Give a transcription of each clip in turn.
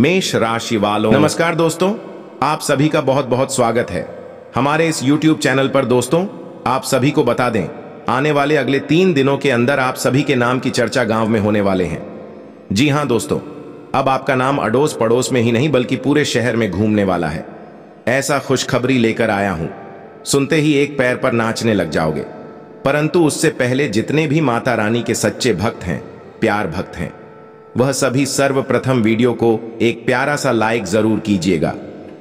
मेष राशि वालों नमस्कार दोस्तों आप सभी का बहुत बहुत स्वागत है हमारे इस YouTube चैनल पर दोस्तों आप सभी को बता दें आने वाले अगले तीन दिनों के अंदर आप सभी के नाम की चर्चा गांव में होने वाले हैं जी हाँ दोस्तों अब आपका नाम अड़ोस पड़ोस में ही नहीं बल्कि पूरे शहर में घूमने वाला है ऐसा खुशखबरी लेकर आया हूं सुनते ही एक पैर पर नाचने लग जाओगे परंतु उससे पहले जितने भी माता रानी के सच्चे भक्त हैं प्यार भक्त हैं वह सभी सर्वप्रथम वीडियो को एक प्यारा सा लाइक जरूर कीजिएगा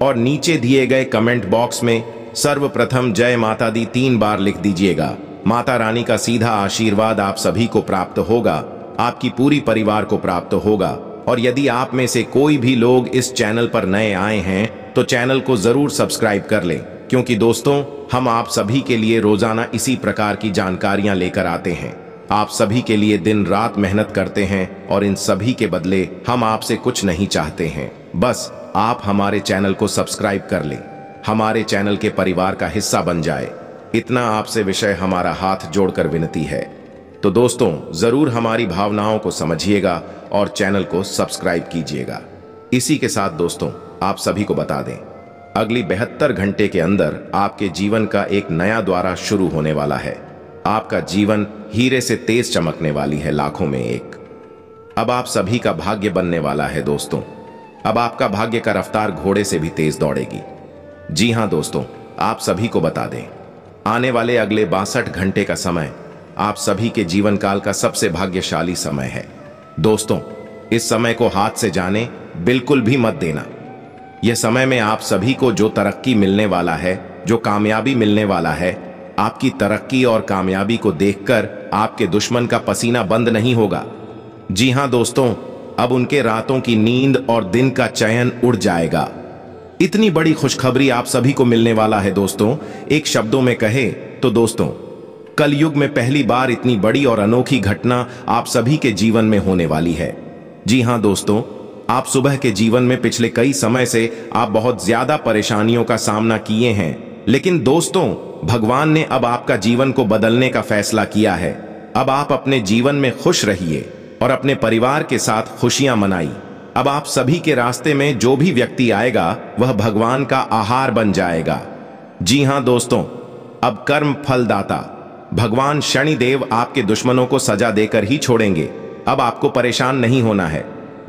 और नीचे दिए गए कमेंट बॉक्स में सर्वप्रथम जय माता दी तीन बार लिख दीजिएगा माता रानी का सीधा आशीर्वाद आप सभी को प्राप्त होगा आपकी पूरी परिवार को प्राप्त होगा और यदि आप में से कोई भी लोग इस चैनल पर नए आए हैं तो चैनल को जरूर सब्सक्राइब कर लें क्योंकि दोस्तों हम आप सभी के लिए रोजाना इसी प्रकार की जानकारियां लेकर आते हैं आप सभी के लिए दिन रात मेहनत करते हैं और इन सभी के बदले हम आपसे कुछ नहीं चाहते हैं बस आप हमारे चैनल को सब्सक्राइब कर लें हमारे चैनल के परिवार का हिस्सा बन जाए इतना आपसे विषय हमारा हाथ जोड़कर विनती है तो दोस्तों ज़रूर हमारी भावनाओं को समझिएगा और चैनल को सब्सक्राइब कीजिएगा इसी के साथ दोस्तों आप सभी को बता दें अगली बेहतर घंटे के अंदर आपके जीवन का एक नया द्वारा शुरू होने वाला है आपका जीवन हीरे से तेज चमकने वाली है लाखों में एक अब आप सभी का भाग्य बनने वाला है दोस्तों अब आपका भाग्य का रफ्तार घोड़े से भी तेज दौड़ेगी जी हाँ दोस्तों आप सभी को बता दें आने वाले अगले बासठ घंटे का समय आप सभी के जीवन काल का सबसे भाग्यशाली समय है दोस्तों इस समय को हाथ से जाने बिल्कुल भी मत देना यह समय में आप सभी को जो तरक्की मिलने वाला है जो कामयाबी मिलने वाला है आपकी तरक्की और कामयाबी को देखकर आपके दुश्मन का पसीना बंद नहीं होगा जी हाँ दोस्तों अब उनके रातों की नींद और दिन का चयन उड़ जाएगा इतनी बड़ी खुशखबरी आप सभी को मिलने वाला है दोस्तों एक शब्दों में कहे तो दोस्तों कलयुग में पहली बार इतनी बड़ी और अनोखी घटना आप सभी के जीवन में होने वाली है जी हाँ दोस्तों आप सुबह के जीवन में पिछले कई समय से आप बहुत ज्यादा परेशानियों का सामना किए हैं लेकिन दोस्तों भगवान ने अब आपका जीवन को बदलने का फैसला किया है अब आप अपने जीवन में खुश रहिए और अपने परिवार के साथ खुशियां मनाई अब आप सभी के रास्ते में जो भी व्यक्ति आएगा वह भगवान का आहार बन जाएगा जी हाँ दोस्तों अब कर्म फलदाता भगवान शनि देव आपके दुश्मनों को सजा देकर ही छोड़ेंगे अब आपको परेशान नहीं होना है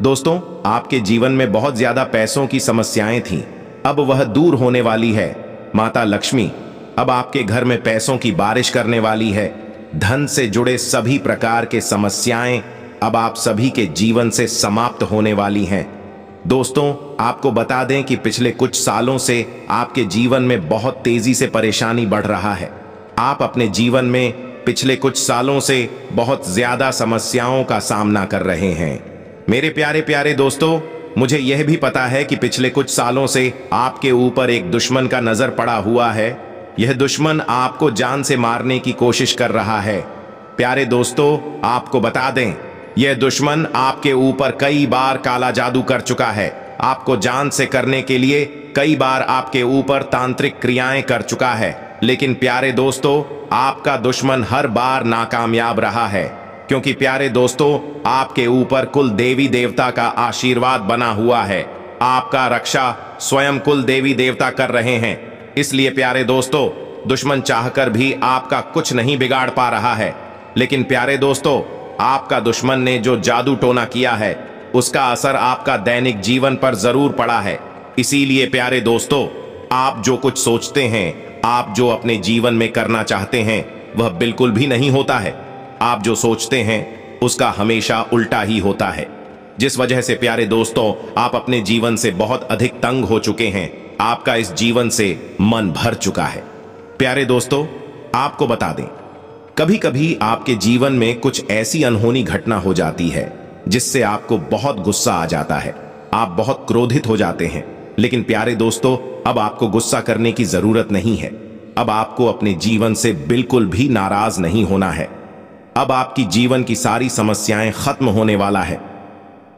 दोस्तों आपके जीवन में बहुत ज्यादा पैसों की समस्याएं थीं अब वह दूर होने वाली है माता लक्ष्मी अब आपके घर में पैसों की बारिश करने वाली है धन से जुड़े सभी प्रकार के समस्याएं अब आप सभी के जीवन से समाप्त होने वाली हैं दोस्तों आपको बता दें कि पिछले कुछ सालों से आपके जीवन में बहुत तेजी से परेशानी बढ़ रहा है आप अपने जीवन में पिछले कुछ सालों से बहुत ज्यादा समस्याओं का सामना कर रहे हैं मेरे प्यारे प्यारे दोस्तों मुझे यह भी पता है कि पिछले कुछ सालों से आपके ऊपर एक दुश्मन का नजर पड़ा हुआ है यह दुश्मन आपको जान से मारने की कोशिश कर रहा है प्यारे दोस्तों आपको बता दें यह दुश्मन आपके ऊपर कई बार काला जादू कर चुका है आपको जान से करने के लिए कई बार आपके ऊपर तांत्रिक क्रियाएं कर चुका है लेकिन प्यारे दोस्तों आपका दुश्मन हर बार नाकामयाब रहा है क्योंकि प्यारे दोस्तों आपके ऊपर कुल देवी देवता का आशीर्वाद बना हुआ है आपका रक्षा स्वयं कुल देवी देवता कर रहे हैं इसलिए प्यारे दोस्तों दुश्मन चाहकर भी आपका कुछ नहीं बिगाड़ पा रहा है लेकिन प्यारे दोस्तों आपका दुश्मन ने जो जादू टोना किया है उसका असर आपका दैनिक जीवन पर जरूर पड़ा है इसीलिए प्यारे दोस्तों आप जो कुछ सोचते हैं आप जो अपने जीवन में करना चाहते हैं वह बिल्कुल भी नहीं होता है आप जो सोचते हैं उसका हमेशा उल्टा ही होता है जिस वजह से प्यारे दोस्तों आप अपने जीवन से बहुत अधिक तंग हो चुके हैं आपका इस जीवन से मन भर चुका है प्यारे दोस्तों आपको बता दें कभी कभी आपके जीवन में कुछ ऐसी अनहोनी घटना हो जाती है जिससे आपको बहुत गुस्सा आ जाता है आप बहुत क्रोधित हो जाते हैं लेकिन प्यारे दोस्तों अब आपको गुस्सा करने की जरूरत नहीं है अब आपको अपने जीवन से बिल्कुल भी नाराज नहीं होना है अब आपकी जीवन की सारी समस्याएं खत्म होने वाला है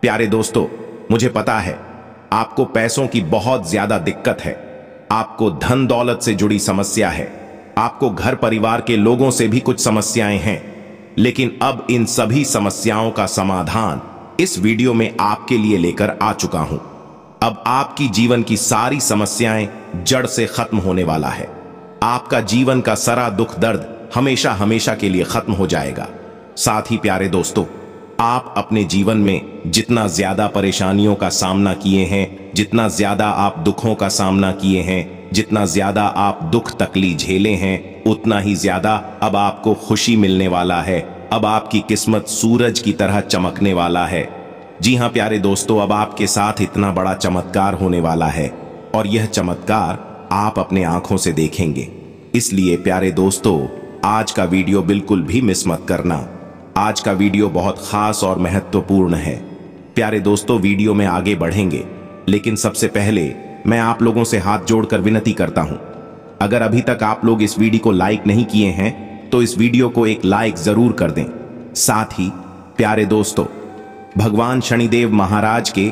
प्यारे दोस्तों मुझे पता है आपको पैसों की बहुत ज्यादा दिक्कत है आपको धन दौलत से जुड़ी समस्या है आपको घर परिवार के लोगों से भी कुछ समस्याएं हैं लेकिन अब इन सभी समस्याओं का समाधान इस वीडियो में आपके लिए लेकर आ चुका हूं अब आपकी जीवन की सारी समस्याएं जड़ से खत्म होने वाला है आपका जीवन का सरा दुख दर्द हमेशा हमेशा के लिए खत्म हो जाएगा साथ ही प्यारे दोस्तों आप अपने जीवन में जितना ज्यादा परेशानियों का सामना किए हैं जितना ज्यादा आप दुखों का सामना किए हैं जितना ज्यादा आप दुख तकली झेले हैं उतना ही ज्यादा अब आपको खुशी मिलने वाला है अब आपकी किस्मत सूरज की तरह चमकने वाला है जी हाँ प्यारे दोस्तों अब आपके साथ इतना बड़ा चमत्कार होने वाला है और यह चमत्कार आप अपने आंखों से देखेंगे इसलिए प्यारे दोस्तों आज का वीडियो बिल्कुल भी मिस मत करना आज का वीडियो बहुत खास और महत्वपूर्ण है प्यारे दोस्तों वीडियो में आगे बढ़ेंगे लेकिन सबसे पहले मैं आप लोगों से हाथ जोड़कर विनती करता हूं अगर अभी तक आप लोग इस वीडियो को लाइक नहीं किए हैं तो इस वीडियो को एक लाइक जरूर कर दें साथ ही प्यारे दोस्तों भगवान शनिदेव महाराज के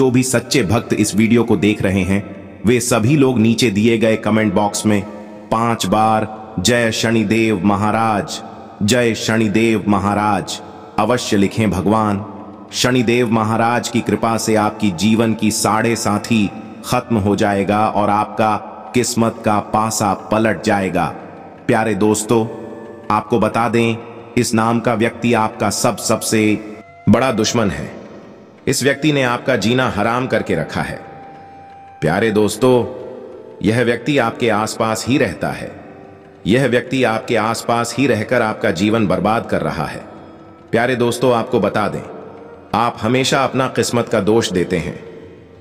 जो भी सच्चे भक्त इस वीडियो को देख रहे हैं वे सभी लोग नीचे दिए गए कमेंट बॉक्स में पांच बार जय शनिदेव महाराज जय शनिदेव महाराज अवश्य लिखें भगवान शनिदेव महाराज की कृपा से आपकी जीवन की साढ़े साथी खत्म हो जाएगा और आपका किस्मत का पासा पलट जाएगा प्यारे दोस्तों आपको बता दें इस नाम का व्यक्ति आपका सब सबसे बड़ा दुश्मन है इस व्यक्ति ने आपका जीना हराम करके रखा है प्यारे दोस्तों यह व्यक्ति आपके आसपास ही रहता है यह व्यक्ति आपके आसपास ही रहकर आपका जीवन बर्बाद कर रहा है प्यारे दोस्तों आपको बता दें आप हमेशा अपना किस्मत का दोष देते हैं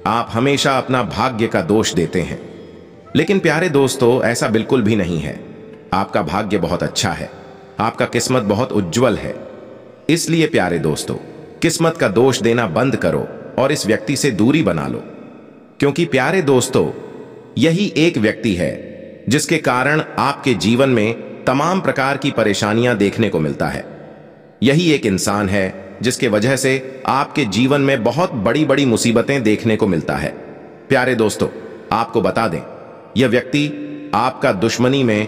आप हमेशा अपना भाग्य का दोष देते हैं लेकिन प्यारे दोस्तों ऐसा बिल्कुल भी नहीं है आपका भाग्य बहुत अच्छा है आपका किस्मत बहुत उज्जवल है इसलिए प्यारे दोस्तों किस्मत का दोष देना बंद करो और इस व्यक्ति से दूरी बना लो क्योंकि प्यारे दोस्तों यही एक व्यक्ति है जिसके कारण आपके जीवन में तमाम प्रकार की परेशानियां देखने को मिलता है यही एक इंसान है जिसके वजह से आपके जीवन में बहुत बड़ी बड़ी मुसीबतें देखने को मिलता है प्यारे दोस्तों आपको बता दें यह व्यक्ति आपका दुश्मनी में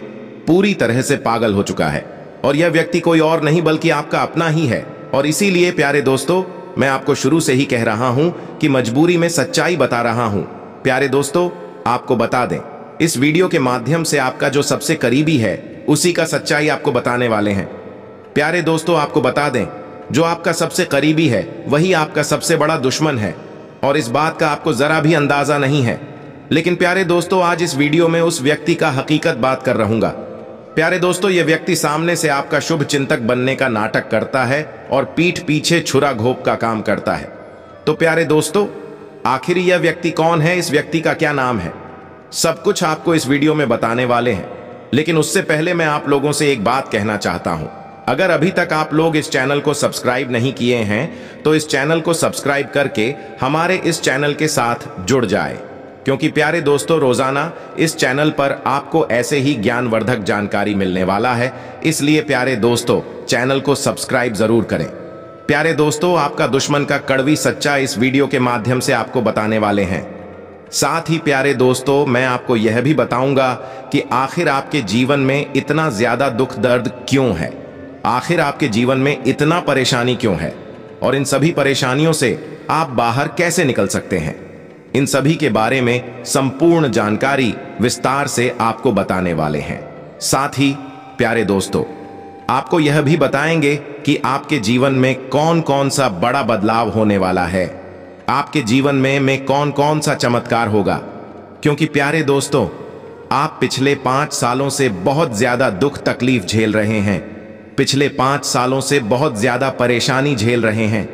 पूरी तरह से पागल हो चुका है और यह व्यक्ति कोई और नहीं बल्कि आपका अपना ही है और इसीलिए प्यारे दोस्तों मैं आपको शुरू से ही कह रहा हूं कि मजबूरी में सच्चाई बता रहा हूं प्यारे दोस्तों आपको बता दें इस वीडियो के माध्यम से आपका जो सबसे करीबी है उसी का सच्चाई आपको बताने वाले हैं प्यारे दोस्तों आपको बता दें जो आपका सबसे करीबी है वही आपका सबसे बड़ा दुश्मन है और इस बात का आपको ज़रा भी अंदाज़ा नहीं है लेकिन प्यारे दोस्तों आज इस वीडियो में उस व्यक्ति का हकीकत बात कर रहूंगा प्यारे दोस्तों ये व्यक्ति सामने से आपका शुभ चिंतक बनने का नाटक करता है और पीठ पीछे छुरा घोप का काम करता है तो प्यारे दोस्तों आखिर यह व्यक्ति कौन है इस व्यक्ति का क्या नाम है सब कुछ आपको इस वीडियो में बताने वाले हैं लेकिन उससे पहले मैं आप लोगों से एक बात कहना चाहता हूं अगर अभी तक आप लोग इस चैनल को सब्सक्राइब नहीं किए हैं तो इस चैनल को सब्सक्राइब करके हमारे इस चैनल के साथ जुड़ जाए क्योंकि प्यारे दोस्तों रोजाना इस चैनल पर आपको ऐसे ही ज्ञानवर्धक जानकारी मिलने वाला है इसलिए प्यारे दोस्तों चैनल को सब्सक्राइब जरूर करें प्यारे दोस्तों आपका दुश्मन का कड़वी सच्चा इस वीडियो के माध्यम से आपको बताने वाले हैं साथ ही प्यारे दोस्तों मैं आपको यह भी बताऊंगा कि आखिर आपके जीवन में इतना ज्यादा दुख दर्द क्यों है आखिर आपके जीवन में इतना परेशानी क्यों है और इन सभी परेशानियों से आप बाहर कैसे निकल सकते हैं इन सभी के बारे में संपूर्ण जानकारी विस्तार से आपको बताने वाले हैं साथ ही प्यारे दोस्तों आपको यह भी बताएंगे कि आपके जीवन में कौन कौन सा बड़ा बदलाव होने वाला है आपके जीवन में मैं कौन कौन सा चमत्कार होगा क्योंकि प्यारे दोस्तों आप पिछले पांच सालों से बहुत ज़्यादा दुख तकलीफ झेल रहे हैं पिछले पांच सालों से बहुत ज़्यादा परेशानी झेल रहे हैं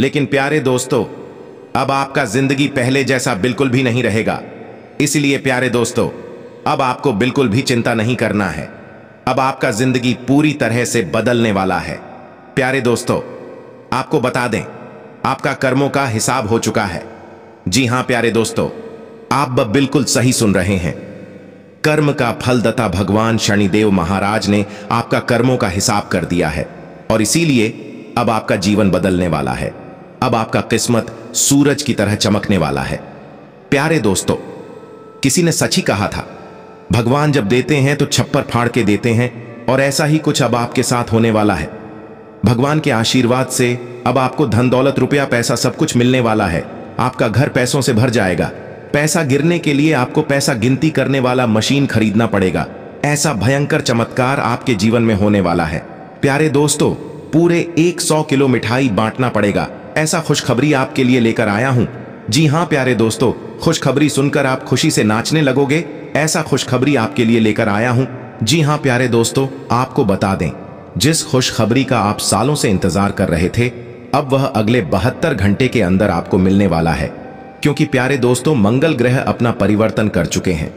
लेकिन प्यारे दोस्तों अब आपका ज़िंदगी पहले जैसा बिल्कुल भी नहीं रहेगा इसलिए प्यारे दोस्तों अब आपको बिल्कुल भी चिंता नहीं करना है अब आपका ज़िंदगी पूरी तरह से बदलने वाला है प्यारे दोस्तों आपको बता दें आपका कर्मों का हिसाब हो चुका है जी हां प्यारे दोस्तों आप बिल्कुल सही सुन रहे हैं कर्म का फलदता भगवान शनिदेव महाराज ने आपका कर्मों का हिसाब कर दिया है और इसीलिए अब आपका जीवन बदलने वाला है अब आपका किस्मत सूरज की तरह चमकने वाला है प्यारे दोस्तों किसी ने सच ही कहा था भगवान जब देते हैं तो छप्पर फाड़ के देते हैं और ऐसा ही कुछ अब आपके साथ होने वाला है भगवान के आशीर्वाद से अब आपको धन दौलत रुपया पैसा सब कुछ मिलने वाला है आपका घर पैसों से भर जाएगा पैसा गिरने के लिए आपको पैसा गिनती करने वाला मशीन खरीदना पड़ेगा ऐसा भयंकर चमत्कार आपके जीवन में होने वाला है प्यारे दोस्तों पूरे 100 किलो मिठाई बांटना पड़ेगा ऐसा खुशखबरी आपके लिए लेकर आया हूं जी हां प्यारे दोस्तों खुशखबरी सुनकर आप खुशी से नाचने लगोगे ऐसा खुशखबरी आपके लिए लेकर आया हूं जी हां प्यारे दोस्तों आपको बता दें जिस खुशखबरी का आप सालों से इंतजार कर रहे थे अब वह अगले बहत्तर घंटे के अंदर आपको मिलने वाला है क्योंकि प्यारे दोस्तों मंगल ग्रह अपना परिवर्तन कर चुके हैं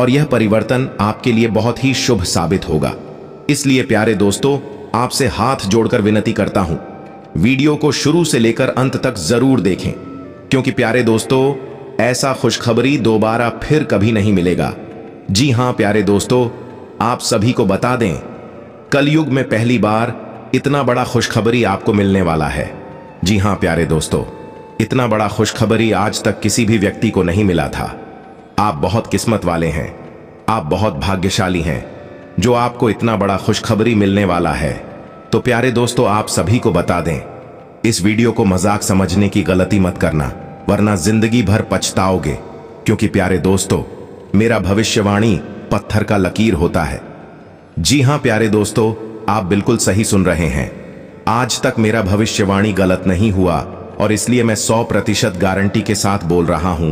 और यह परिवर्तन आपके लिए बहुत ही शुभ साबित होगा इसलिए प्यारे दोस्तों आपसे हाथ जोड़कर विनती करता हूं वीडियो को शुरू से लेकर अंत तक जरूर देखें क्योंकि प्यारे दोस्तों ऐसा खुशखबरी दोबारा फिर कभी नहीं मिलेगा जी हां प्यारे दोस्तों आप सभी को बता दें कलयुग में पहली बार इतना बड़ा खुशखबरी आपको मिलने वाला है जी हाँ प्यारे दोस्तों इतना बड़ा खुशखबरी आज तक किसी भी व्यक्ति को नहीं मिला था आप बहुत किस्मत वाले हैं आप बहुत भाग्यशाली हैं जो आपको इतना बड़ा खुशखबरी मिलने वाला है तो प्यारे दोस्तों आप सभी को बता दें इस वीडियो को मजाक समझने की गलती मत करना वरना जिंदगी भर पछताओगे क्योंकि प्यारे दोस्तों मेरा भविष्यवाणी पत्थर का लकीर होता है जी हां प्यारे दोस्तों आप बिल्कुल सही सुन रहे हैं आज तक मेरा भविष्यवाणी गलत नहीं हुआ और इसलिए मैं 100 प्रतिशत गारंटी के साथ बोल रहा हूं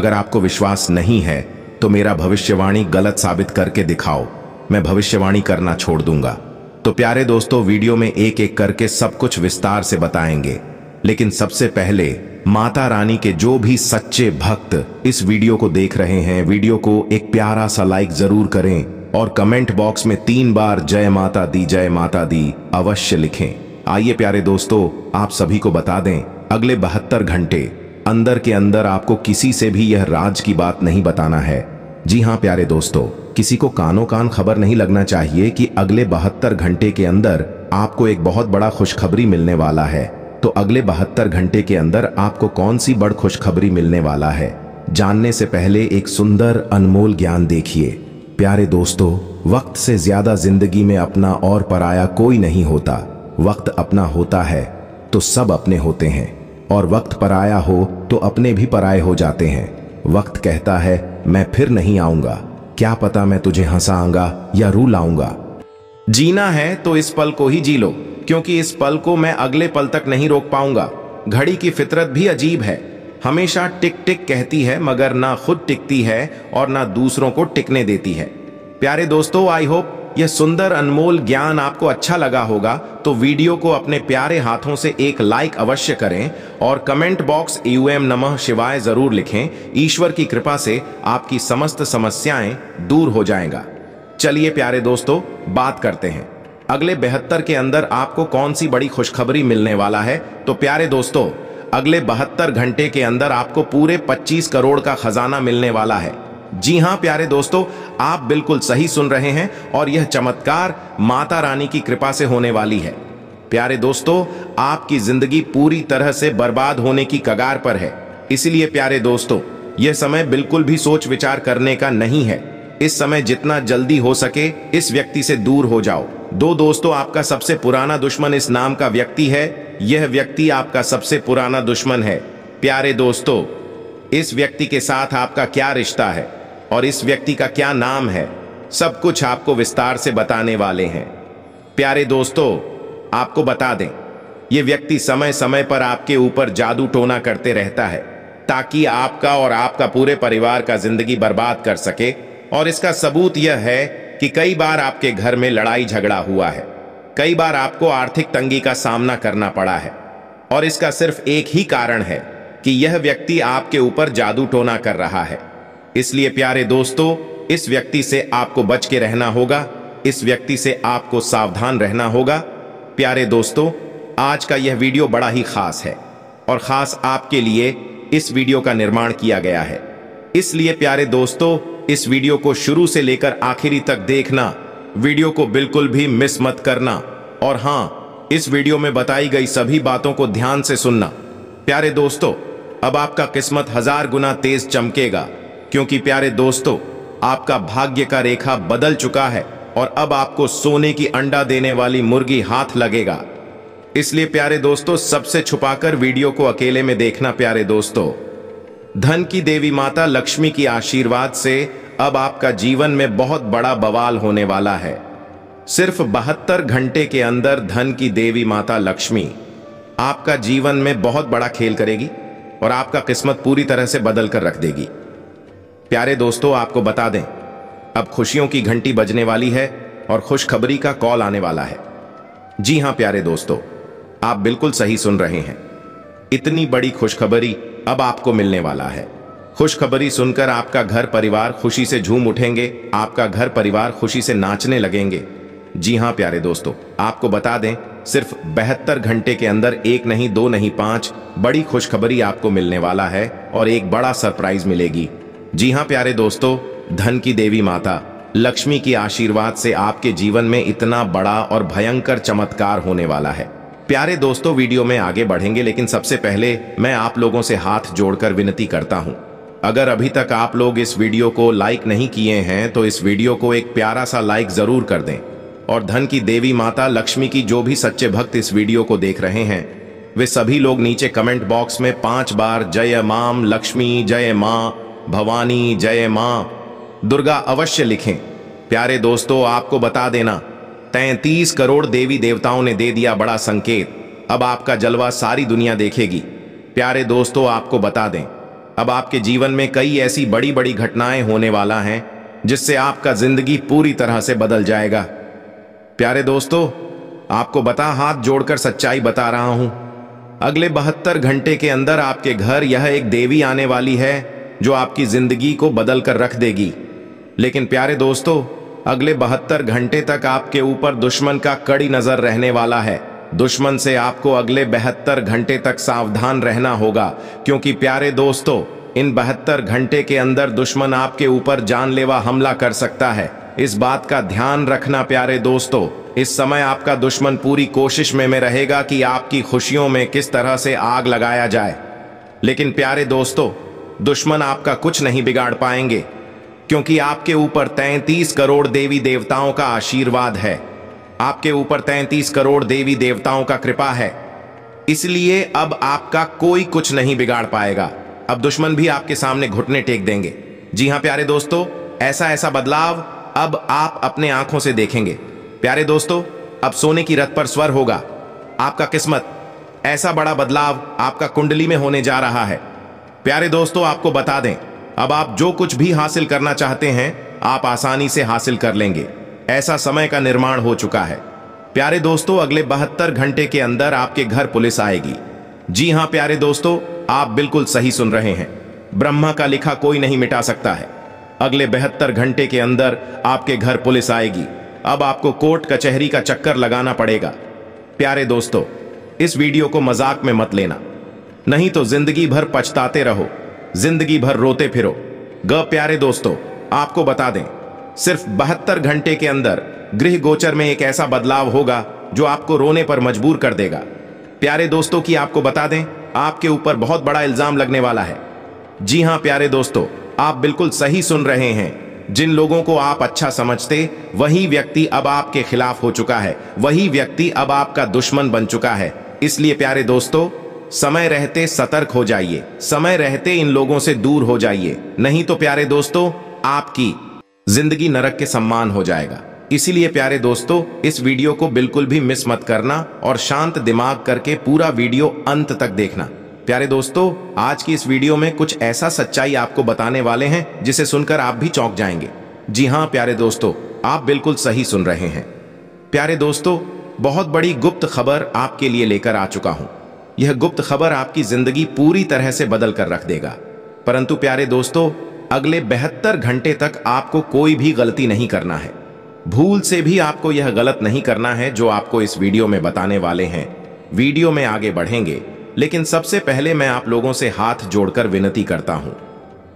अगर आपको विश्वास नहीं है तो मेरा भविष्यवाणी गलत साबित करके दिखाओ मैं भविष्यवाणी करना छोड़ दूंगा तो प्यारे दोस्तों वीडियो में एक एक करके सब कुछ विस्तार से बताएंगे लेकिन सबसे पहले माता रानी के जो भी सच्चे भक्त इस वीडियो को देख रहे हैं वीडियो को एक प्यारा सा लाइक जरूर करें और कमेंट बॉक्स में तीन बार जय माता दी जय माता दी अवश्य लिखें आइए प्यारे दोस्तों आप सभी को बता दें अगले बहत्तर घंटे अंदर के अंदर आपको किसी से भी यह राज की बात नहीं बताना है जी हाँ प्यारे दोस्तों किसी को कानों कान खबर नहीं लगना चाहिए कि अगले बहत्तर घंटे के अंदर आपको एक बहुत बड़ा खुशखबरी मिलने वाला है तो अगले बहत्तर घंटे के अंदर आपको कौन सी बड़ खुशखबरी मिलने वाला है जानने से पहले एक सुंदर अनमोल ज्ञान देखिए प्यारे दोस्तों वक्त से ज्यादा जिंदगी में अपना और पराया कोई नहीं होता वक्त अपना होता है तो सब अपने होते हैं और वक्त पराया हो तो अपने भी पराए हो जाते हैं वक्त कहता है मैं फिर नहीं आऊंगा क्या पता मैं तुझे हंसाऊंगा या रू लाऊंगा जीना है तो इस पल को ही जी लो क्योंकि इस पल को मैं अगले पल तक नहीं रोक पाऊंगा घड़ी की फितरत भी अजीब है हमेशा टिक टिक कहती है मगर ना खुद टिकती है और ना दूसरों को टिकने देती है प्यारे दोस्तों आई होप यह सुंदर अनमोल ज्ञान आपको अच्छा लगा होगा तो वीडियो को अपने प्यारे हाथों से एक लाइक अवश्य करें और कमेंट बॉक्स यूएम एम नमः शिवाय जरूर लिखें ईश्वर की कृपा से आपकी समस्त समस्याएं दूर हो जाएगा चलिए प्यारे दोस्तों बात करते हैं अगले बेहतर के अंदर आपको कौन सी बड़ी खुशखबरी मिलने वाला है तो प्यारे दोस्तों अगले बहत्तर घंटे के अंदर आपको पूरे 25 करोड़ का खजाना मिलने वाला है जी हाँ प्यारे दोस्तों आप बिल्कुल सही सुन रहे हैं और यह चमत्कार माता रानी की कृपा से होने वाली है प्यारे दोस्तों आपकी जिंदगी पूरी तरह से बर्बाद होने की कगार पर है इसलिए प्यारे दोस्तों यह समय बिल्कुल भी सोच विचार करने का नहीं है इस समय जितना जल्दी हो सके इस व्यक्ति से दूर हो जाओ दो दोस्तों आपका सबसे पुराना दुश्मन इस नाम का व्यक्ति है यह व्यक्ति आपका सबसे पुराना दुश्मन है प्यारे दोस्तों इस व्यक्ति के साथ आपका क्या रिश्ता है और इस व्यक्ति का क्या नाम है सब कुछ आपको विस्तार से बताने वाले हैं प्यारे दोस्तों आपको बता दें यह व्यक्ति समय समय पर आपके ऊपर जादू टोना करते रहता है ताकि आपका और आपका पूरे परिवार का जिंदगी बर्बाद कर सके और इसका सबूत यह है कि कई बार आपके घर में लड़ाई झगड़ा हुआ है कई बार आपको आर्थिक तंगी का सामना करना पड़ा है और इसका सिर्फ एक ही कारण है कि यह व्यक्ति आपके ऊपर जादू टोना कर रहा है इसलिए प्यारे दोस्तों इस व्यक्ति से आपको बच के रहना होगा इस व्यक्ति से आपको सावधान रहना होगा प्यारे दोस्तों आज का यह वीडियो बड़ा ही खास है और खास आपके लिए इस वीडियो का निर्माण किया गया है इसलिए प्यारे दोस्तों इस वीडियो को शुरू से लेकर आखिरी तक देखना वीडियो को बिल्कुल भी मिस मत करना और हाँ इस वीडियो में बताई गई सभी बातों को ध्यान से सुनना प्यारे दोस्तों अब आपका किस्मत हजार गुना तेज चमकेगा क्योंकि प्यारे दोस्तों आपका भाग्य का रेखा बदल चुका है और अब आपको सोने की अंडा देने वाली मुर्गी हाथ लगेगा इसलिए प्यारे दोस्तों सबसे छुपाकर वीडियो को अकेले में देखना प्यारे दोस्तों धन की देवी माता लक्ष्मी की आशीर्वाद से अब आपका जीवन में बहुत बड़ा बवाल होने वाला है सिर्फ बहत्तर घंटे के अंदर धन की देवी माता लक्ष्मी आपका जीवन में बहुत बड़ा खेल करेगी और आपका किस्मत पूरी तरह से बदल कर रख देगी प्यारे दोस्तों आपको बता दें अब खुशियों की घंटी बजने वाली है और खुशखबरी का कॉल आने वाला है जी हां प्यारे दोस्तों आप बिल्कुल सही सुन रहे हैं इतनी बड़ी खुशखबरी अब आपको मिलने वाला है खुशखबरी सुनकर आपका घर परिवार खुशी से झूम उठेंगे आपका घर परिवार खुशी से नाचने लगेंगे जी हाँ प्यारे दोस्तों आपको बता दें सिर्फ बहत्तर घंटे के अंदर एक नहीं दो नहीं पांच बड़ी खुशखबरी आपको मिलने वाला है और एक बड़ा सरप्राइज मिलेगी जी हाँ प्यारे दोस्तों धन की देवी माता लक्ष्मी की आशीर्वाद से आपके जीवन में इतना बड़ा और भयंकर चमत्कार होने वाला है प्यारे दोस्तों वीडियो में आगे बढ़ेंगे लेकिन सबसे पहले मैं आप लोगों से हाथ जोड़कर विनती करता हूं अगर अभी तक आप लोग इस वीडियो को लाइक नहीं किए हैं तो इस वीडियो को एक प्यारा सा लाइक जरूर कर दें और धन की देवी माता लक्ष्मी की जो भी सच्चे भक्त इस वीडियो को देख रहे हैं वे सभी लोग नीचे कमेंट बॉक्स में पांच बार जय माम लक्ष्मी जय माँ भवानी जय माँ दुर्गा अवश्य लिखें प्यारे दोस्तों आपको बता देना तैतीस करोड़ देवी देवताओं ने दे दिया बड़ा संकेत अब आपका जलवा सारी दुनिया देखेगी प्यारे दोस्तों आपको बता दें अब आपके जीवन में कई ऐसी बड़ी बड़ी घटनाएं होने वाला हैं जिससे आपका जिंदगी पूरी तरह से बदल जाएगा प्यारे दोस्तों आपको बता हाथ जोड़कर सच्चाई बता रहा हूं अगले बहत्तर घंटे के अंदर आपके घर यह एक देवी आने वाली है जो आपकी जिंदगी को बदल कर रख देगी लेकिन प्यारे दोस्तों अगले बहत्तर घंटे तक आपके ऊपर दुश्मन का कड़ी नजर रहने वाला है दुश्मन से आपको अगले बहत्तर घंटे तक सावधान रहना होगा क्योंकि प्यारे दोस्तों इन बहत्तर घंटे के अंदर दुश्मन आपके ऊपर जानलेवा हमला कर सकता है इस बात का ध्यान रखना प्यारे दोस्तों इस समय आपका दुश्मन पूरी कोशिश में में रहेगा कि आपकी खुशियों में किस तरह से आग लगाया जाए लेकिन प्यारे दोस्तों दुश्मन आपका कुछ नहीं बिगाड़ पाएंगे क्योंकि आपके ऊपर तैतीस करोड़ देवी देवताओं का आशीर्वाद है आपके ऊपर तैंतीस करोड़ देवी देवताओं का कृपा है इसलिए अब आपका कोई कुछ नहीं बिगाड़ पाएगा अब दुश्मन भी आपके सामने घुटने टेक देंगे जी हां प्यारे दोस्तों ऐसा ऐसा बदलाव अब आप अपने आंखों से देखेंगे प्यारे दोस्तों अब सोने की रथ पर स्वर होगा आपका किस्मत ऐसा बड़ा बदलाव आपका कुंडली में होने जा रहा है प्यारे दोस्तों आपको बता दें अब आप जो कुछ भी हासिल करना चाहते हैं आप आसानी से हासिल कर लेंगे ऐसा समय का निर्माण हो चुका है प्यारे दोस्तों अगले बहत्तर घंटे के अंदर आपके घर पुलिस आएगी जी हाँ प्यारे दोस्तों आप बिल्कुल सही सुन रहे हैं ब्रह्मा का लिखा कोई नहीं मिटा सकता है अगले बहत्तर घंटे के अंदर आपके घर पुलिस आएगी अब आपको कोर्ट कचहरी का चक्कर लगाना पड़ेगा प्यारे दोस्तों इस वीडियो को मजाक में मत लेना नहीं तो जिंदगी भर पछताते रहो जिंदगी भर रोते फिरो ग प्यारे दोस्तों आपको बता दें सिर्फ बहत्तर घंटे के अंदर गृह गोचर में एक ऐसा बदलाव होगा जो आपको रोने पर मजबूर कर देगा प्यारे दोस्तों की आपको बता दें आपके ऊपर बहुत बड़ा इल्जाम लगने वाला है जी हाँ प्यारे दोस्तों आप बिल्कुल सही सुन रहे हैं जिन लोगों को आप अच्छा समझते वही व्यक्ति अब आपके खिलाफ हो चुका है वही व्यक्ति अब आपका दुश्मन बन चुका है इसलिए प्यारे दोस्तों समय रहते सतर्क हो जाइए समय रहते इन लोगों से दूर हो जाइए नहीं तो प्यारे दोस्तों आपकी जिंदगी नरक के सम्मान हो जाएगा इसीलिए प्यारे दोस्तों इस वीडियो को बिल्कुल भी मिस मत करना और शांत दिमाग करके पूरा वीडियो अंत तक देखना प्यारे दोस्तों आज की इस वीडियो में कुछ ऐसा सच्चाई आपको बताने वाले हैं जिसे सुनकर आप भी चौंक जाएंगे जी हाँ प्यारे दोस्तों आप बिल्कुल सही सुन रहे हैं प्यारे दोस्तों बहुत बड़ी गुप्त खबर आपके लिए लेकर आ चुका हूं यह गुप्त खबर आपकी जिंदगी पूरी तरह से बदल कर रख देगा परंतु प्यारे दोस्तों अगले बेहतर घंटे तक आपको कोई भी गलती नहीं करना है भूल से भी आपको यह गलत नहीं करना है जो आपको इस वीडियो में बताने वाले हैं वीडियो में आगे बढ़ेंगे लेकिन सबसे पहले मैं आप लोगों से हाथ जोड़कर विनती करता हूं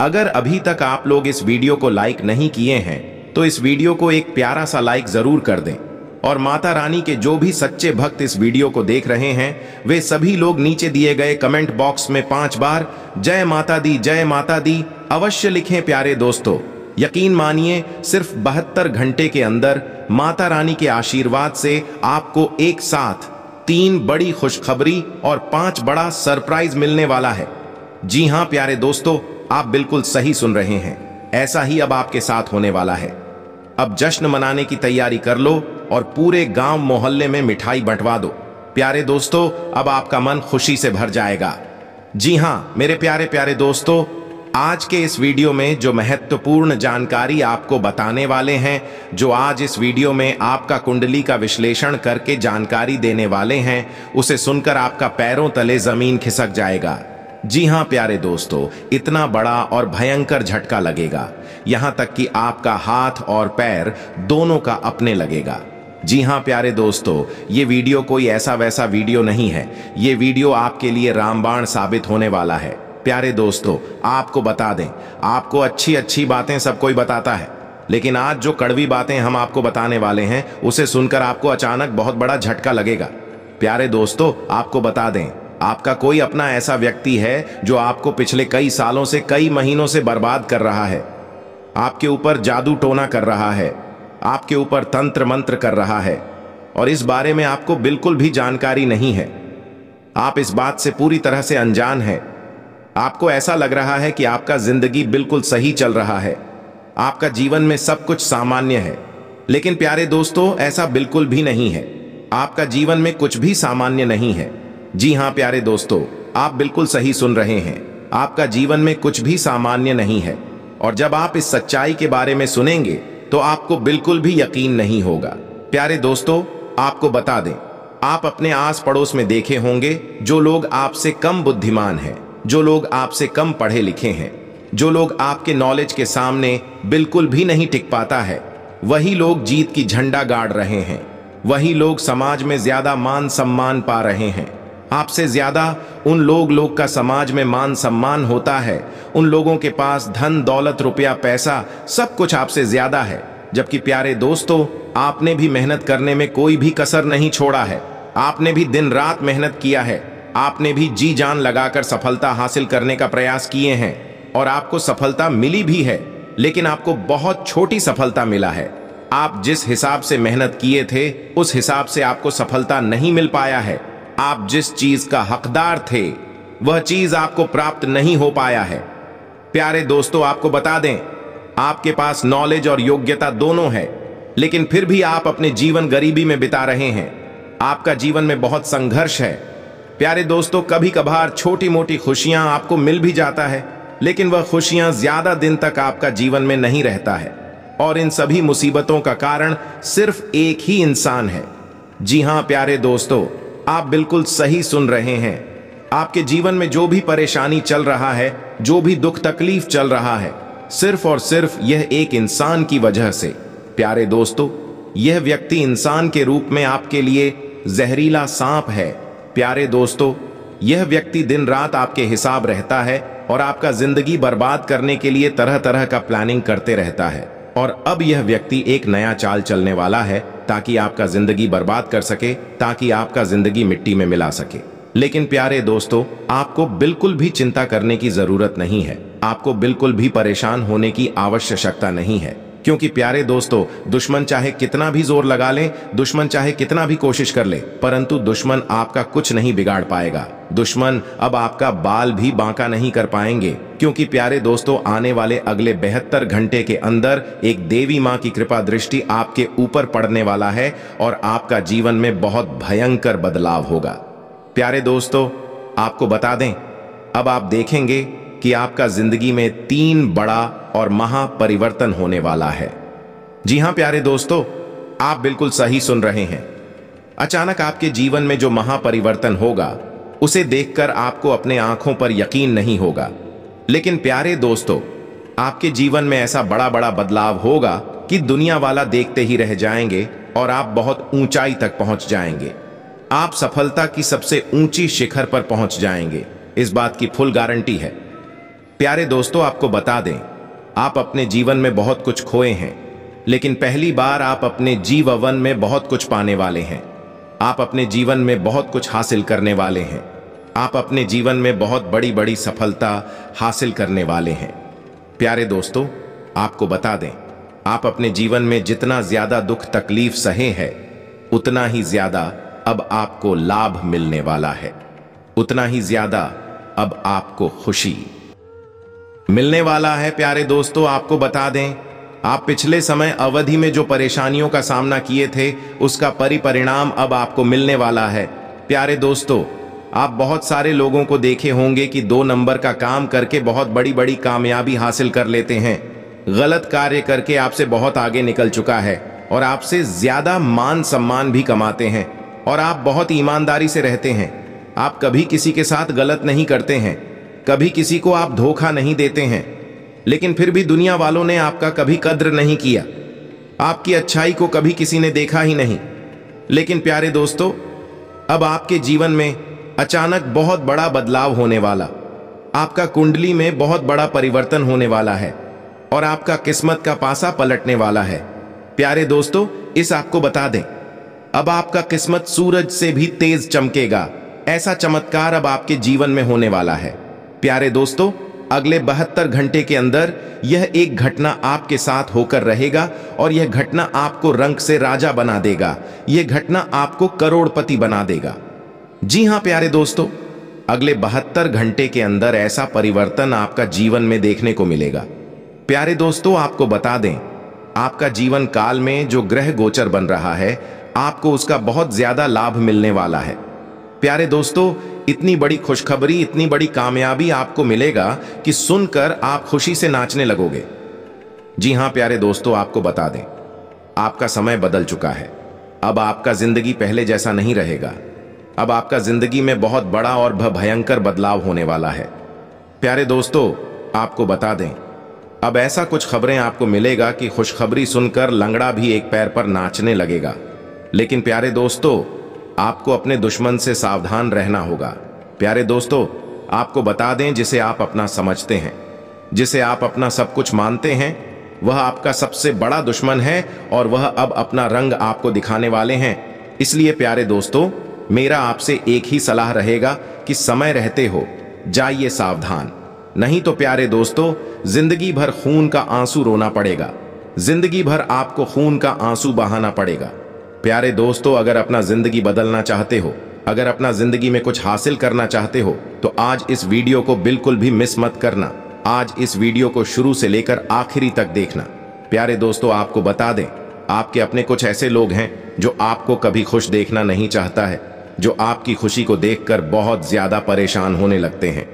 अगर अभी तक आप लोग इस वीडियो को लाइक नहीं किए हैं तो इस वीडियो को एक प्यारा सा लाइक जरूर कर दें और माता रानी के जो भी सच्चे भक्त इस वीडियो को देख रहे हैं वे सभी लोग नीचे दिए गए कमेंट बॉक्स में पांच बार जय माता दी जय माता दी अवश्य लिखें प्यारे दोस्तों यकीन मानिए सिर्फ बहत्तर घंटे के अंदर माता रानी के आशीर्वाद से आपको एक साथ तीन बड़ी खुशखबरी और पांच बड़ा सरप्राइज मिलने वाला है जी हां प्यारे दोस्तों आप बिल्कुल सही सुन रहे हैं ऐसा ही अब आपके साथ होने वाला है अब जश्न मनाने की तैयारी कर लो और पूरे गांव मोहल्ले में मिठाई बंटवा दो प्यारे दोस्तों अब आपका मन खुशी से भर जाएगा जी हाँ मेरे प्यारे प्यारे दोस्तों आज के इस वीडियो में जो महत्वपूर्ण जानकारी आपको बताने वाले हैं जो आज इस वीडियो में आपका कुंडली का विश्लेषण करके जानकारी देने वाले हैं उसे सुनकर आपका पैरों तले जमीन खिसक जाएगा जी हाँ प्यारे दोस्तों इतना बड़ा और भयंकर झटका लगेगा यहाँ तक कि आपका हाथ और पैर दोनों का अपने लगेगा जी हाँ प्यारे दोस्तों ये वीडियो कोई ऐसा वैसा वीडियो नहीं है ये वीडियो आपके लिए रामबाण साबित होने वाला है प्यारे दोस्तों आपको बता दें आपको अच्छी अच्छी बातें सब कोई बताता है लेकिन आज जो कड़वी बातें हम आपको बताने वाले हैं उसे सुनकर आपको अचानक बहुत बड़ा झटका लगेगा प्यारे दोस्तों आपको बता दें आपका कोई अपना ऐसा व्यक्ति है जो आपको पिछले कई सालों से कई महीनों से बर्बाद कर रहा है आपके ऊपर जादू टोना कर रहा है आपके ऊपर तंत्र मंत्र कर रहा है और इस बारे में आपको बिल्कुल भी जानकारी नहीं है आप इस बात से पूरी तरह से अनजान हैं आपको ऐसा लग रहा है कि आपका जिंदगी बिल्कुल सही चल रहा है आपका जीवन में सब कुछ सामान्य है लेकिन प्यारे दोस्तों ऐसा बिल्कुल भी नहीं है आपका जीवन में कुछ भी सामान्य नहीं है जी हाँ प्यारे दोस्तों आप बिल्कुल सही सुन रहे हैं आपका जीवन में कुछ भी सामान्य नहीं है और जब आप इस सच्चाई के बारे में सुनेंगे तो आपको बिल्कुल भी यकीन नहीं होगा प्यारे दोस्तों आपको बता दें आप अपने आस पड़ोस में देखे होंगे जो लोग आपसे कम बुद्धिमान हैं जो लोग आपसे कम पढ़े लिखे हैं जो लोग आपके नॉलेज के सामने बिल्कुल भी नहीं टिक पाता है वही लोग जीत की झंडा गाड़ रहे हैं वही लोग समाज में ज्यादा मान सम्मान पा रहे हैं आपसे ज्यादा उन लोग लोग का समाज में मान सम्मान होता है उन लोगों के पास धन दौलत रुपया पैसा सब कुछ आपसे ज्यादा है जबकि प्यारे दोस्तों आपने भी मेहनत करने में कोई भी कसर नहीं छोड़ा है आपने भी दिन रात मेहनत किया है आपने भी जी जान लगाकर सफलता हासिल करने का प्रयास किए हैं और आपको सफलता मिली भी है लेकिन आपको बहुत छोटी सफलता मिला है आप जिस हिसाब से मेहनत किए थे उस हिसाब से आपको सफलता नहीं मिल पाया है आप जिस चीज का हकदार थे वह चीज आपको प्राप्त नहीं हो पाया है प्यारे दोस्तों आपको बता दें आपके पास नॉलेज और योग्यता दोनों है लेकिन फिर भी आप अपने जीवन गरीबी में बिता रहे हैं आपका जीवन में बहुत संघर्ष है प्यारे दोस्तों कभी कभार छोटी मोटी खुशियां आपको मिल भी जाता है लेकिन वह खुशियां ज्यादा दिन तक आपका जीवन में नहीं रहता है और इन सभी मुसीबतों का कारण सिर्फ एक ही इंसान है जी हां प्यारे दोस्तों आप बिल्कुल सही सुन रहे हैं आपके जीवन में जो भी परेशानी चल रहा है जो भी दुख तकलीफ चल रहा है सिर्फ और सिर्फ यह एक इंसान की वजह से प्यारे दोस्तों यह व्यक्ति इंसान के रूप में आपके लिए जहरीला सांप है प्यारे दोस्तों यह व्यक्ति दिन रात आपके हिसाब रहता है और आपका जिंदगी बर्बाद करने के लिए तरह तरह का प्लानिंग करते रहता है और अब यह व्यक्ति एक नया चाल चलने वाला है ताकि आपका जिंदगी बर्बाद कर सके ताकि आपका जिंदगी मिट्टी में मिला सके लेकिन प्यारे दोस्तों आपको बिल्कुल भी चिंता करने की जरूरत नहीं है आपको बिल्कुल भी परेशान होने की आवश्यकता नहीं है क्योंकि प्यारे दोस्तों दुश्मन चाहे कितना भी जोर लगा ले दुश्मन चाहे कितना भी कोशिश कर ले परंतु दुश्मन आपका कुछ नहीं बिगाड़ पाएगा दुश्मन अब आपका बाल भी बांका नहीं कर पाएंगे क्योंकि प्यारे दोस्तों आने वाले अगले बेहतर घंटे के अंदर एक देवी माँ की कृपा दृष्टि आपके ऊपर पड़ने वाला है और आपका जीवन में बहुत भयंकर बदलाव होगा प्यारे दोस्तों आपको बता दें अब आप देखेंगे कि आपका जिंदगी में तीन बड़ा और महापरिवर्तन होने वाला है जी हां प्यारे दोस्तों आप बिल्कुल सही सुन रहे हैं अचानक आपके जीवन में जो महापरिवर्तन होगा उसे देखकर आपको अपने आंखों पर यकीन नहीं होगा लेकिन प्यारे दोस्तों आपके जीवन में ऐसा बड़ा बड़ा बदलाव होगा कि दुनिया वाला देखते ही रह जाएंगे और आप बहुत ऊंचाई तक पहुंच जाएंगे आप सफलता की सबसे ऊंची शिखर पर पहुंच जाएंगे इस बात की फुल गारंटी है प्यारे दोस्तों आपको बता दें आप अपने जीवन में बहुत कुछ खोए हैं लेकिन पहली बार आप अपने जीववन में बहुत कुछ पाने वाले हैं आप अपने जीवन में बहुत कुछ हासिल करने वाले हैं आप अपने जीवन में बहुत बड़ी बड़ी सफलता हासिल करने वाले हैं प्यारे दोस्तों आपको बता दें आप अपने जीवन में जितना ज्यादा दुख तकलीफ सहे है उतना ही ज्यादा अब आपको लाभ मिलने वाला है उतना ही ज्यादा अब आपको खुशी मिलने वाला है प्यारे दोस्तों आपको बता दें आप पिछले समय अवधि में जो परेशानियों का सामना किए थे उसका परिपरिणाम अब आपको मिलने वाला है प्यारे दोस्तों आप बहुत सारे लोगों को देखे होंगे कि दो नंबर का काम करके बहुत बड़ी बड़ी कामयाबी हासिल कर लेते हैं गलत कार्य करके आपसे बहुत आगे निकल चुका है और आपसे ज्यादा मान सम्मान भी कमाते हैं और आप बहुत ईमानदारी से रहते हैं आप कभी किसी के साथ गलत नहीं करते हैं कभी किसी को आप धोखा नहीं देते हैं लेकिन फिर भी दुनिया वालों ने आपका कभी कद्र नहीं किया आपकी अच्छाई को कभी किसी ने देखा ही नहीं लेकिन प्यारे दोस्तों अब आपके जीवन में अचानक बहुत बड़ा बदलाव होने वाला आपका कुंडली में बहुत बड़ा परिवर्तन होने वाला है और आपका किस्मत का पासा पलटने वाला है प्यारे दोस्तों इस आपको बता दें अब आपका किस्मत सूरज से भी तेज चमकेगा ऐसा चमत्कार अब आपके जीवन में होने वाला है प्यारे दोस्तों अगले बहत्तर घंटे के अंदर यह एक घटना आपके साथ होकर रहेगा और यह घटना आपको रंग से राजा बना देगा यह घटना आपको करोड़पति बना देगा जी हां प्यारे दोस्तों अगले बहत्तर घंटे के अंदर ऐसा परिवर्तन आपका जीवन में देखने को मिलेगा प्यारे दोस्तों आपको बता दें आपका जीवन काल में जो ग्रह गोचर बन रहा है आपको उसका बहुत ज्यादा लाभ मिलने वाला है प्यारे दोस्तों इतनी बड़ी खुशखबरी इतनी बड़ी कामयाबी आपको मिलेगा कि सुनकर आप खुशी से नाचने लगोगे जी हां प्यारे दोस्तों आपको बता दें आपका समय बदल चुका है अब आपका जिंदगी पहले जैसा नहीं रहेगा अब आपका जिंदगी में बहुत बड़ा और भयंकर बदलाव होने वाला है प्यारे दोस्तों आपको बता दें अब ऐसा कुछ खबरें आपको मिलेगा कि खुशखबरी सुनकर लंगड़ा भी एक पैर पर नाचने लगेगा लेकिन प्यारे दोस्तों आपको अपने दुश्मन से सावधान रहना होगा प्यारे दोस्तों आपको बता दें जिसे आप अपना समझते हैं जिसे आप अपना सब कुछ मानते हैं वह आपका सबसे बड़ा दुश्मन है और वह अब अपना रंग आपको दिखाने वाले हैं इसलिए प्यारे दोस्तों मेरा आपसे एक ही सलाह रहेगा कि समय रहते हो जाइए सावधान नहीं तो प्यारे दोस्तों जिंदगी भर खून का आंसू रोना पड़ेगा जिंदगी भर आपको खून का आंसू बहाना पड़ेगा प्यारे दोस्तों अगर अपना जिंदगी बदलना चाहते हो अगर अपना जिंदगी में कुछ हासिल करना चाहते हो तो आज इस वीडियो को बिल्कुल भी मिस मत करना आज इस वीडियो को शुरू से लेकर आखिरी तक देखना प्यारे दोस्तों आपको बता दें आपके अपने कुछ ऐसे लोग हैं जो आपको कभी खुश देखना नहीं चाहता है जो आपकी खुशी को देखकर बहुत ज्यादा परेशान होने लगते हैं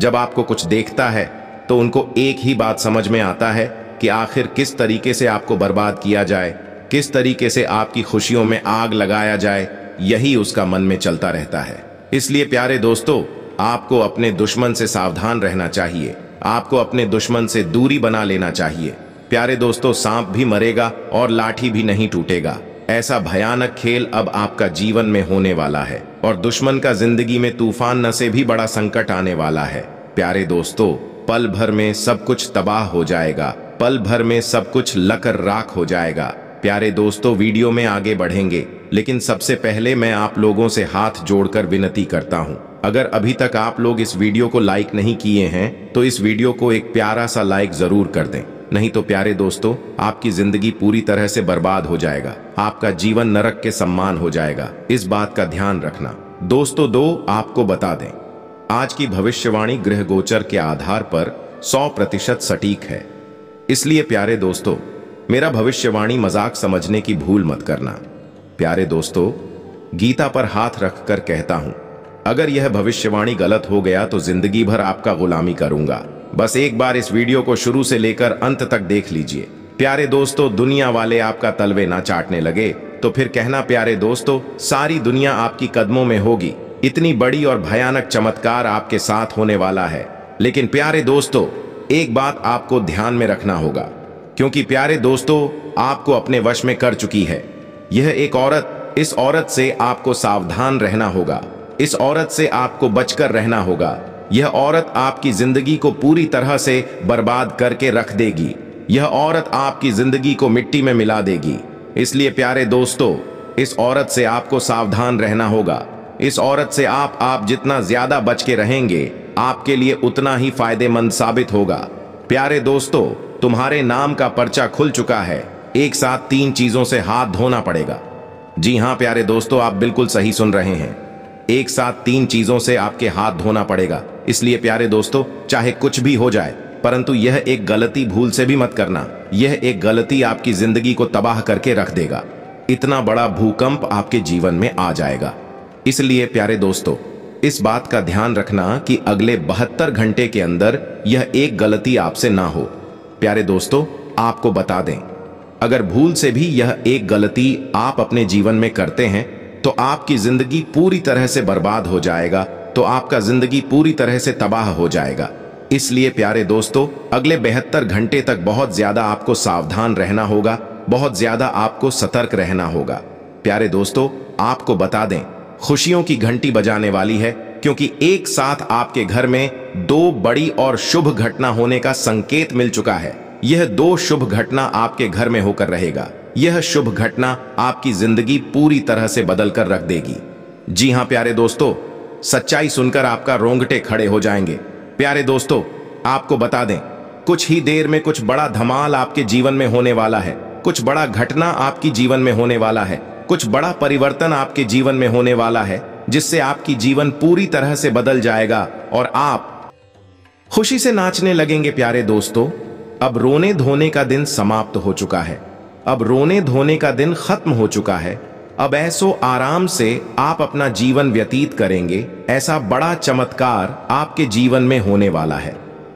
जब आपको कुछ देखता है तो उनको एक ही बात समझ में आता है कि आखिर किस तरीके से आपको बर्बाद किया जाए किस तरीके से आपकी खुशियों में आग लगाया जाए यही उसका मन में चलता रहता है इसलिए प्यारे दोस्तों आपको अपने दुश्मन से सावधान रहना चाहिए आपको अपने दुश्मन से दूरी बना लेना चाहिए प्यारे दोस्तों सांप भी मरेगा और लाठी भी नहीं टूटेगा ऐसा भयानक खेल अब आपका जीवन में होने वाला है और दुश्मन का जिंदगी में तूफान न से भी बड़ा संकट आने वाला है प्यारे दोस्तों पल भर में सब कुछ तबाह हो जाएगा पल भर में सब कुछ लकर राख हो जाएगा प्यारे दोस्तों वीडियो में आगे बढ़ेंगे लेकिन सबसे पहले मैं आप लोगों से हाथ जोड़कर विनती करता हूं अगर अभी तक आप लोग इस वीडियो को लाइक नहीं किए हैं तो इस वीडियो को एक प्यारा सा लाइक जरूर कर दें नहीं तो प्यारे दोस्तों आपकी जिंदगी पूरी तरह से बर्बाद हो जाएगा आपका जीवन नरक के सम्मान हो जाएगा इस बात का ध्यान रखना दोस्तों दो आपको बता दें आज की भविष्यवाणी ग्रह गोचर के आधार पर 100 प्रतिशत सटीक है इसलिए प्यारे दोस्तों मेरा भविष्यवाणी मजाक समझने की भूल मत करना प्यारे दोस्तों गीता पर हाथ रखकर कहता हूं अगर यह भविष्यवाणी गलत हो गया तो जिंदगी भर आपका गुलामी करूंगा बस एक बार इस वीडियो को शुरू से लेकर अंत तक देख लीजिए प्यारे दोस्तों दुनिया वाले आपका तलवे ना चाटने लगे तो फिर कहना प्यारे दोस्तों सारी दुनिया आपकी कदमों में होगी इतनी बड़ी और भयानक चमत्कार आपके साथ होने वाला है लेकिन प्यारे दोस्तों एक बात आपको ध्यान में रखना होगा क्योंकि प्यारे दोस्तों आपको अपने वश में कर चुकी है यह एक औरत इस औरत से आपको सावधान रहना होगा इस औरत से आपको बचकर रहना होगा यह औरत आपकी जिंदगी को पूरी तरह से बर्बाद करके रख देगी यह औरत आपकी जिंदगी को मिट्टी में मिला देगी इसलिए प्यारे दोस्तों इस औरत से आपको सावधान रहना होगा इस औरत से आप आप जितना ज्यादा बच के रहेंगे आपके लिए उतना ही फायदेमंद साबित होगा प्यारे दोस्तों तुम्हारे नाम का पर्चा खुल चुका है एक साथ तीन चीजों से हाथ धोना पड़ेगा जी हाँ प्यारे दोस्तों आप बिल्कुल सही सुन रहे हैं एक साथ तीन चीजों से आपके हाथ धोना पड़ेगा इसलिए प्यारे दोस्तों चाहे कुछ भी हो जाए परंतु यह एक गलती भूल से भी मत करना यह एक गलती आपकी जिंदगी को तबाह करके रख देगा इतना बड़ा भूकंप आपके जीवन में आ जाएगा इसलिए प्यारे दोस्तों इस बात का ध्यान रखना कि अगले बहत्तर घंटे के अंदर यह एक गलती आपसे ना हो प्यारे दोस्तों आपको बता दें अगर भूल से भी यह एक गलती आप अपने जीवन में करते हैं तो आपकी जिंदगी पूरी तरह से बर्बाद हो जाएगा तो आपका जिंदगी पूरी तरह से तबाह हो जाएगा इसलिए प्यारे दोस्तों अगले बेहतर घंटे तक बहुत ज्यादा आपको सावधान रहना होगा बहुत ज्यादा आपको सतर्क रहना होगा प्यारे दोस्तों आपको बता दें खुशियों की घंटी बजाने वाली है क्योंकि एक साथ आपके घर में दो बड़ी और शुभ घटना होने का संकेत मिल चुका है यह दो शुभ घटना आपके घर में होकर रहेगा यह शुभ घटना आपकी जिंदगी पूरी तरह से बदल कर रख देगी जी हाँ प्यारे दोस्तों सच्चाई सुनकर आपका रोंगटे खड़े हो जाएंगे प्यारे दोस्तों आपको बता दें कुछ ही देर में कुछ बड़ा धमाल आपके जीवन में होने वाला है कुछ बड़ा घटना आपकी जीवन में होने वाला है कुछ बड़ा परिवर्तन आपके जीवन में होने वाला है जिससे आपकी जीवन पूरी तरह से बदल जाएगा और आप खुशी से नाचने लगेंगे प्यारे दोस्तों अब रोने धोने का दिन समाप्त हो चुका है अब रोने धोने का दिन खत्म हो चुका है अब ऐसो आराम से आप अपना जीवन व्यतीत करेंगे ऐसा बड़ा चमत्कार आपके जीवन में होने वाला है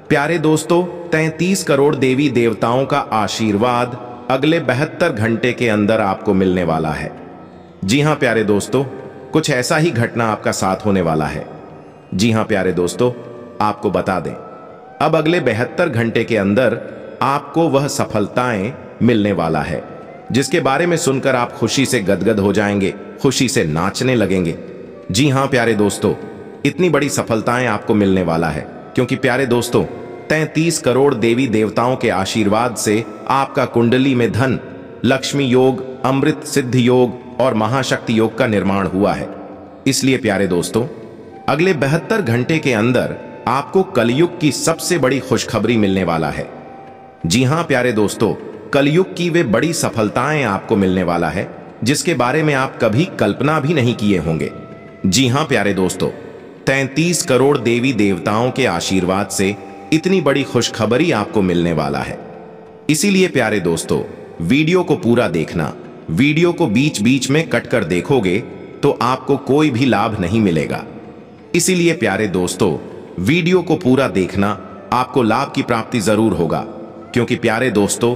प्यारे दोस्तों तैतीस करोड़ देवी देवताओं का आशीर्वाद अगले बहत्तर घंटे के अंदर आपको मिलने वाला है जी हाँ प्यारे दोस्तों कुछ ऐसा ही घटना आपका साथ होने वाला है जी हाँ प्यारे दोस्तों आपको बता दें अब अगले बेहतर घंटे के अंदर आपको वह सफलताएं मिलने वाला है जिसके बारे में सुनकर आप खुशी से गदगद हो जाएंगे खुशी से नाचने लगेंगे जी हां प्यारे दोस्तों इतनी बड़ी सफलताएं आपको मिलने वाला है क्योंकि प्यारे दोस्तों तैतीस करोड़ देवी देवताओं के आशीर्वाद से आपका कुंडली में धन लक्ष्मी योग अमृत सिद्ध योग और महाशक्ति योग का निर्माण हुआ है इसलिए प्यारे दोस्तों अगले बहत्तर घंटे के अंदर आपको कलयुग की सबसे बड़ी खुशखबरी मिलने वाला है जी हां प्यारे दोस्तों कलयुग की वे बड़ी सफलताएं आपको मिलने वाला है जिसके बारे में आप कभी कल्पना भी नहीं किए होंगे जी हां प्यारे दोस्तों तैतीस करोड़ देवी देवताओं के आशीर्वाद से इतनी बड़ी खुशखबरी आपको मिलने वाला है इसीलिए प्यारे दोस्तों वीडियो को पूरा देखना वीडियो को बीच बीच में कट कर देखोगे तो आपको कोई भी लाभ नहीं मिलेगा इसीलिए प्यारे दोस्तों वीडियो को पूरा देखना आपको लाभ की प्राप्ति जरूर होगा क्योंकि प्यारे दोस्तों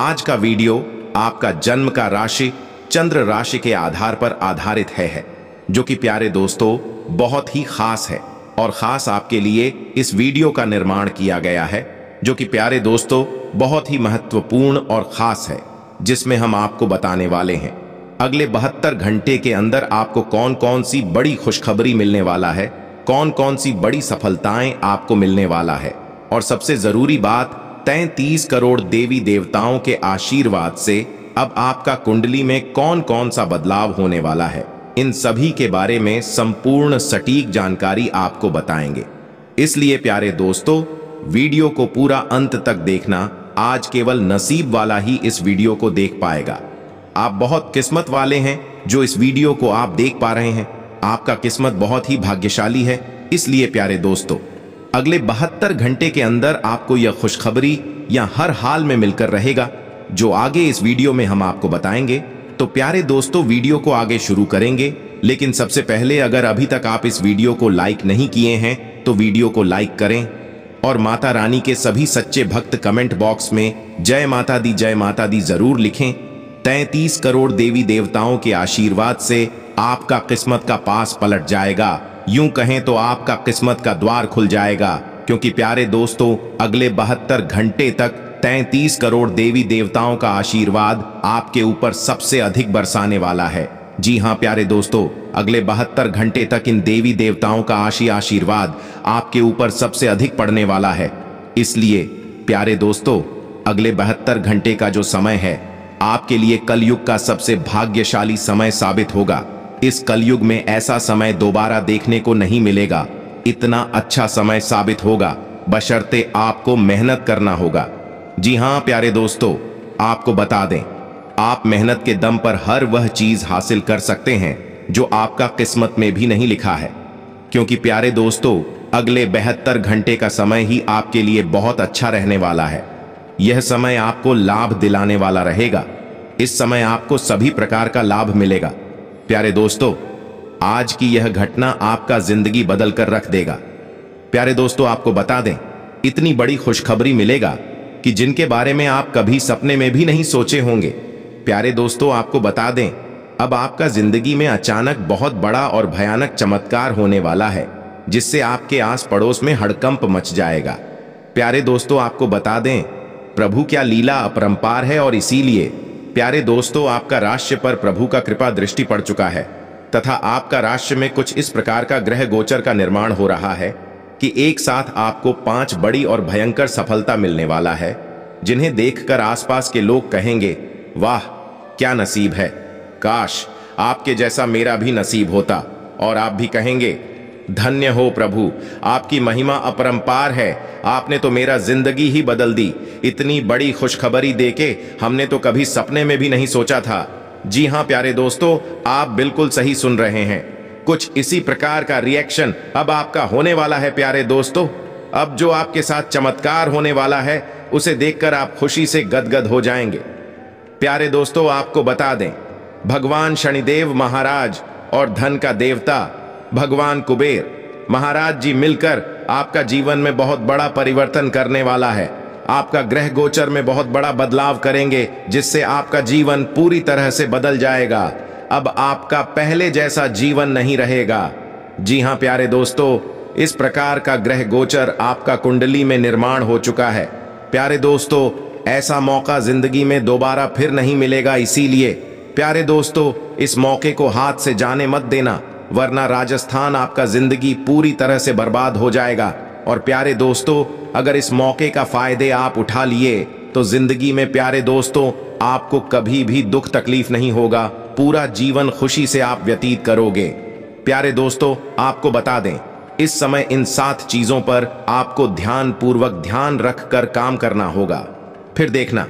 आज का वीडियो आपका जन्म का राशि चंद्र राशि के आधार पर आधारित है, है जो कि प्यारे दोस्तों बहुत ही खास है और ख़ास आपके लिए इस वीडियो का निर्माण किया गया है जो कि प्यारे दोस्तों बहुत ही महत्वपूर्ण और ख़ास है जिसमें हम आपको बताने वाले हैं अगले बहत्तर घंटे के अंदर आपको कौन कौन सी बड़ी खुशखबरी मिलने वाला है कौन कौन सी बड़ी सफलताएं आपको मिलने वाला है और सबसे ज़रूरी बात तैतीस करोड़ देवी देवताओं के आशीर्वाद से अब आपका कुंडली में कौन कौन सा बदलाव होने वाला है इन सभी के बारे में संपूर्ण सटीक जानकारी आपको बताएंगे इसलिए प्यारे दोस्तों वीडियो को पूरा अंत तक देखना आज केवल नसीब वाला ही इस वीडियो को देख पाएगा आप बहुत किस्मत वाले हैं जो इस वीडियो को आप देख पा रहे हैं आपका किस्मत बहुत ही भाग्यशाली है इसलिए प्यारे दोस्तों अगले बहत्तर घंटे के अंदर आपको यह खुशखबरी या हर हाल में मिलकर रहेगा जो आगे इस वीडियो में हम आपको बताएंगे तो प्यारे दोस्तों वीडियो को आगे शुरू करेंगे लेकिन सबसे पहले अगर अभी तक आप इस वीडियो को लाइक नहीं किए हैं तो वीडियो को लाइक करें और माता रानी के सभी सच्चे भक्त कमेंट बॉक्स में जय माता दी जय माता दी जरूर लिखें तैतीस करोड़ देवी देवताओं के आशीर्वाद से आपका किस्मत का पास पलट जाएगा यूं कहें तो आपका किस्मत का द्वार खुल जाएगा क्योंकि प्यारे दोस्तों अगले बहत्तर घंटे तक तैतीस करोड़ देवी देवताओं का आशीर्वाद आपके ऊपर सबसे अधिक बरसाने वाला है जी हाँ प्यारे दोस्तों अगले बहत्तर घंटे तक इन देवी देवताओं का आशी आशीर्वाद आपके ऊपर सबसे अधिक पड़ने वाला है इसलिए प्यारे दोस्तों अगले बहत्तर घंटे का जो समय है आपके लिए कलयुग का सबसे भाग्यशाली समय साबित होगा इस कलयुग में ऐसा समय दोबारा देखने को नहीं मिलेगा इतना अच्छा समय साबित होगा बशर्ते आपको मेहनत करना होगा जी हाँ प्यारे दोस्तों आपको बता दें आप मेहनत के दम पर हर वह चीज हासिल कर सकते हैं जो आपका किस्मत में भी नहीं लिखा है क्योंकि प्यारे दोस्तों अगले बेहतर घंटे का समय ही आपके लिए बहुत अच्छा रहने वाला है यह समय आपको लाभ दिलाने वाला रहेगा इस समय आपको सभी प्रकार का लाभ मिलेगा प्यारे दोस्तों आज की यह घटना आपका जिंदगी बदल कर रख देगा प्यारे दोस्तों आपको बता दें इतनी बड़ी खुशखबरी मिलेगा कि जिनके बारे में आप कभी सपने में भी नहीं सोचे होंगे प्यारे दोस्तों आपको बता दें अब आपका जिंदगी में अचानक बहुत बड़ा और भयानक चमत्कार होने वाला है जिससे आपके आस पड़ोस में हड़कंप मच जाएगा प्यारे दोस्तों आपको बता दें प्रभु क्या लीला अपरंपार है और इसीलिए प्यारे दोस्तों आपका राष्ट्र पर प्रभु का कृपा दृष्टि पड़ चुका है तथा आपका राष्ट्र में कुछ इस प्रकार का ग्रह गोचर का निर्माण हो रहा है कि एक साथ आपको पांच बड़ी और भयंकर सफलता मिलने वाला है जिन्हें देखकर आसपास के लोग कहेंगे वाह क्या नसीब है काश आपके जैसा मेरा भी नसीब होता और आप भी कहेंगे धन्य हो प्रभु आपकी महिमा अपरंपार है आपने तो मेरा जिंदगी ही बदल दी इतनी बड़ी खुशखबरी देके हमने तो कभी सपने में भी नहीं सोचा था जी हाँ प्यारे दोस्तों आप बिल्कुल सही सुन रहे हैं कुछ इसी प्रकार का रिएक्शन अब आपका होने वाला है प्यारे दोस्तों अब जो आपके साथ चमत्कार होने वाला है उसे देखकर आप खुशी से गदगद हो जाएंगे प्यारे दोस्तों आपको बता दें भगवान शनिदेव महाराज और धन का देवता भगवान कुबेर महाराज जी मिलकर आपका जीवन में बहुत बड़ा परिवर्तन करने वाला है आपका ग्रह गोचर में बहुत बड़ा बदलाव करेंगे जिससे आपका जीवन पूरी तरह से बदल जाएगा अब आपका पहले जैसा जीवन नहीं रहेगा जी हाँ प्यारे दोस्तों इस प्रकार का ग्रह गोचर आपका कुंडली में निर्माण हो चुका है प्यारे दोस्तों ऐसा मौका जिंदगी में दोबारा फिर नहीं मिलेगा इसीलिए प्यारे दोस्तों इस मौके को हाथ से जाने मत देना वरना राजस्थान आपका जिंदगी पूरी तरह से बर्बाद हो जाएगा और प्यारे दोस्तों अगर इस मौके का फायदे आप उठा लिए तो जिंदगी में प्यारे दोस्तों आपको कभी भी दुख तकलीफ नहीं होगा पूरा जीवन खुशी से आप व्यतीत करोगे प्यारे दोस्तों आपको बता दें इस समय इन सात चीजों पर आपको ध्यान पूर्वक ध्यान रखकर काम करना होगा फिर देखना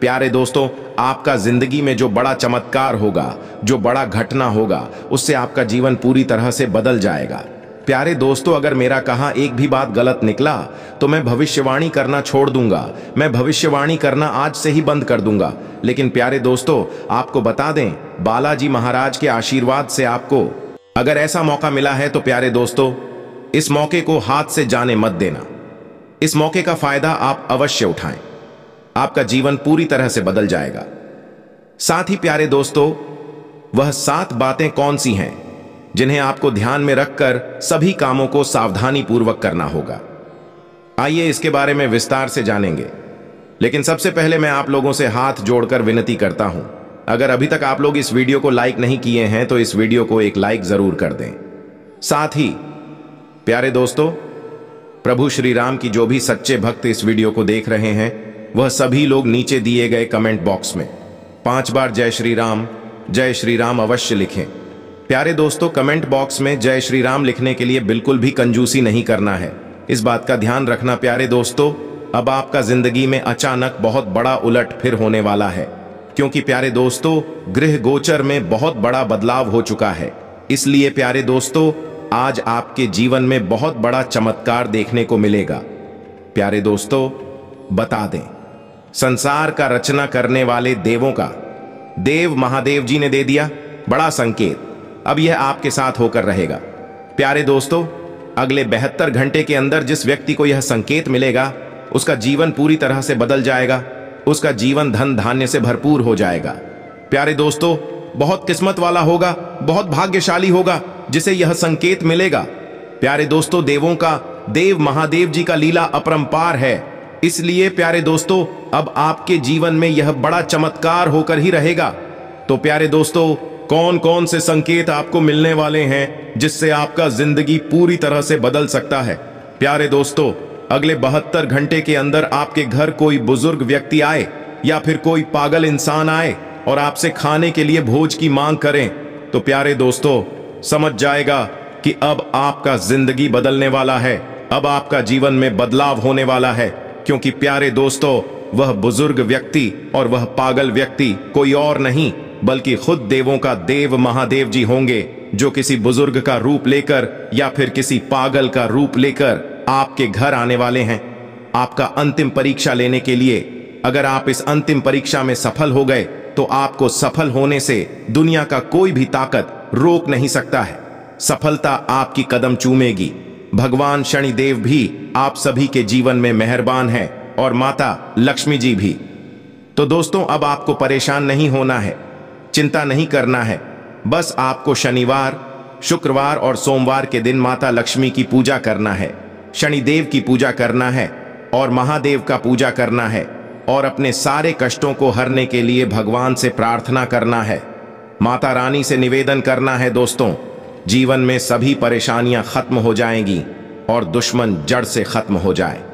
प्यारे दोस्तों आपका जिंदगी में जो बड़ा चमत्कार होगा जो बड़ा घटना होगा उससे आपका जीवन पूरी तरह से बदल जाएगा प्यारे दोस्तों अगर मेरा कहा एक भी बात गलत निकला तो मैं भविष्यवाणी करना छोड़ दूंगा मैं भविष्यवाणी करना आज से ही बंद कर दूंगा लेकिन प्यारे दोस्तों आपको बता दें बालाजी महाराज के आशीर्वाद से आपको अगर ऐसा मौका मिला है तो प्यारे दोस्तों इस मौके को हाथ से जाने मत देना इस मौके का फायदा आप अवश्य उठाएं आपका जीवन पूरी तरह से बदल जाएगा साथ ही प्यारे दोस्तों वह सात बातें कौन सी हैं जिन्हें आपको ध्यान में रखकर सभी कामों को सावधानी पूर्वक करना होगा आइए इसके बारे में विस्तार से जानेंगे लेकिन सबसे पहले मैं आप लोगों से हाथ जोड़कर विनती करता हूं अगर अभी तक आप लोग इस वीडियो को लाइक नहीं किए हैं तो इस वीडियो को एक लाइक जरूर कर दें साथ ही प्यारे दोस्तों प्रभु श्री राम की जो भी सच्चे भक्त इस वीडियो को देख रहे हैं वह सभी लोग नीचे दिए गए कमेंट बॉक्स में पांच बार जय श्री राम जय श्री राम अवश्य लिखें प्यारे दोस्तों कमेंट बॉक्स में जय श्री राम लिखने के लिए बिल्कुल भी कंजूसी नहीं करना है इस बात का ध्यान रखना प्यारे दोस्तों अब आपका जिंदगी में अचानक बहुत बड़ा उलट फिर होने वाला है क्योंकि प्यारे दोस्तों गृह गोचर में बहुत बड़ा बदलाव हो चुका है इसलिए प्यारे दोस्तों आज आपके जीवन में बहुत बड़ा चमत्कार देखने को मिलेगा प्यारे दोस्तों बता दें संसार का रचना करने वाले देवों का देव महादेव जी ने दे दिया बड़ा संकेत अब यह आपके साथ होकर रहेगा प्यारे दोस्तों अगले बेहतर घंटे के अंदर जिस व्यक्ति को यह संकेत मिलेगा उसका जीवन पूरी तरह से बदल जाएगा उसका जीवन धन धान्य से भरपूर हो जाएगा प्यारे दोस्तों बहुत किस्मत वाला होगा बहुत भाग्यशाली होगा जिसे यह संकेत मिलेगा प्यारे दोस्तों देवों का देव महादेव जी का लीला अपरंपार है इसलिए प्यारे दोस्तों अब आपके जीवन में यह बड़ा चमत्कार होकर ही रहेगा तो प्यारे दोस्तों कौन कौन से संकेत आपको मिलने वाले हैं जिससे आपका जिंदगी पूरी तरह से बदल सकता है प्यारे दोस्तों अगले बहत्तर घंटे के अंदर आपके घर कोई बुजुर्ग व्यक्ति आए या फिर कोई पागल इंसान आए और आपसे खाने के लिए भोज की मांग करें तो प्यारे दोस्तों समझ जाएगा कि अब आपका जिंदगी बदलने वाला है अब आपका जीवन में बदलाव होने वाला है क्योंकि प्यारे दोस्तों वह बुजुर्ग व्यक्ति और वह पागल व्यक्ति कोई और नहीं बल्कि खुद देवों का देव महादेव जी होंगे जो किसी बुजुर्ग का रूप लेकर या फिर किसी पागल का रूप लेकर आपके घर आने वाले हैं आपका अंतिम परीक्षा लेने के लिए अगर आप इस अंतिम परीक्षा में सफल हो गए तो आपको सफल होने से दुनिया का कोई भी ताकत रोक नहीं सकता है सफलता आपकी कदम चूमेगी भगवान शनिदेव भी आप सभी के जीवन में मेहरबान है और माता लक्ष्मी जी भी तो दोस्तों अब आपको परेशान नहीं होना है चिंता नहीं करना है बस आपको शनिवार शुक्रवार और सोमवार के दिन माता लक्ष्मी की पूजा करना है शनिदेव की पूजा करना है और महादेव का पूजा करना है और अपने सारे कष्टों को हरने के लिए भगवान से प्रार्थना करना है माता रानी से निवेदन करना है दोस्तों जीवन में सभी परेशानियां खत्म हो जाएंगी और दुश्मन जड़ से खत्म हो जाए